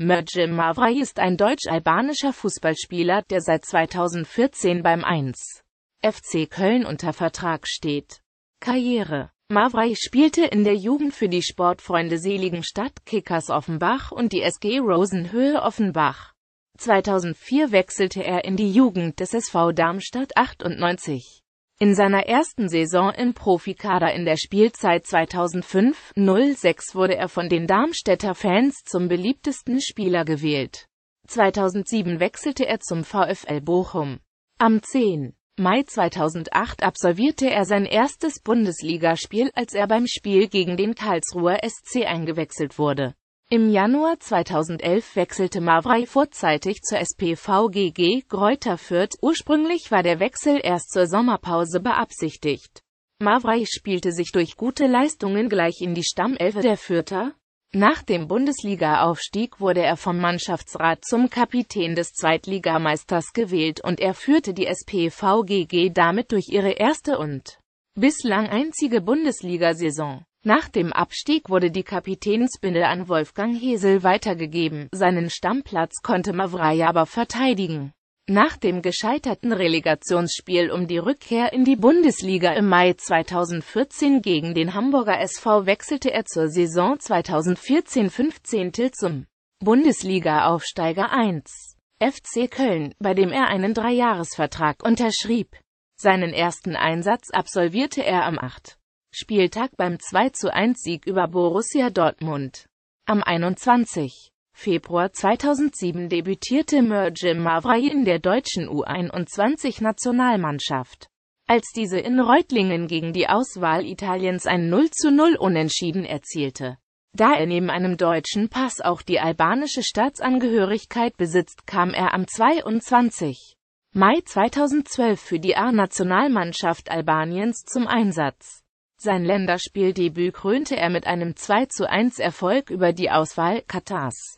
Mergim Mavrai ist ein deutsch-albanischer Fußballspieler, der seit 2014 beim 1. FC Köln unter Vertrag steht. Karriere Mavrai spielte in der Jugend für die Sportfreunde Seligenstadt Kickers Offenbach und die SG Rosenhöhe Offenbach. 2004 wechselte er in die Jugend des SV Darmstadt 98. In seiner ersten Saison im Profikader in der Spielzeit 2005-06 wurde er von den Darmstädter Fans zum beliebtesten Spieler gewählt. 2007 wechselte er zum VfL Bochum. Am 10. Mai 2008 absolvierte er sein erstes Bundesligaspiel, als er beim Spiel gegen den Karlsruher SC eingewechselt wurde. Im Januar 2011 wechselte Mavray vorzeitig zur SPVGG Greuther Fürth, ursprünglich war der Wechsel erst zur Sommerpause beabsichtigt. Mavray spielte sich durch gute Leistungen gleich in die Stammelfe der Fürther. Nach dem Bundesliga-Aufstieg wurde er vom Mannschaftsrat zum Kapitän des Zweitligameisters gewählt und er führte die SPVGG damit durch ihre erste und bislang einzige Bundesliga-Saison. Nach dem Abstieg wurde die Kapitänsbinde an Wolfgang Hesel weitergegeben, seinen Stammplatz konnte Mavrai aber verteidigen. Nach dem gescheiterten Relegationsspiel um die Rückkehr in die Bundesliga im Mai 2014 gegen den Hamburger SV wechselte er zur Saison 2014-15 zum Bundesliga-Aufsteiger 1 FC Köln, bei dem er einen Dreijahresvertrag unterschrieb. Seinen ersten Einsatz absolvierte er am 8. Spieltag beim 2-1-Sieg über Borussia Dortmund. Am 21. Februar 2007 debütierte Mergim Mavrai in der deutschen U21-Nationalmannschaft. Als diese in Reutlingen gegen die Auswahl Italiens ein 0 zu 0 Unentschieden erzielte. Da er neben einem deutschen Pass auch die albanische Staatsangehörigkeit besitzt, kam er am 22. Mai 2012 für die A-Nationalmannschaft Albaniens zum Einsatz. Sein Länderspieldebüt krönte er mit einem 2 zu 1 erfolg über die Auswahl Katars.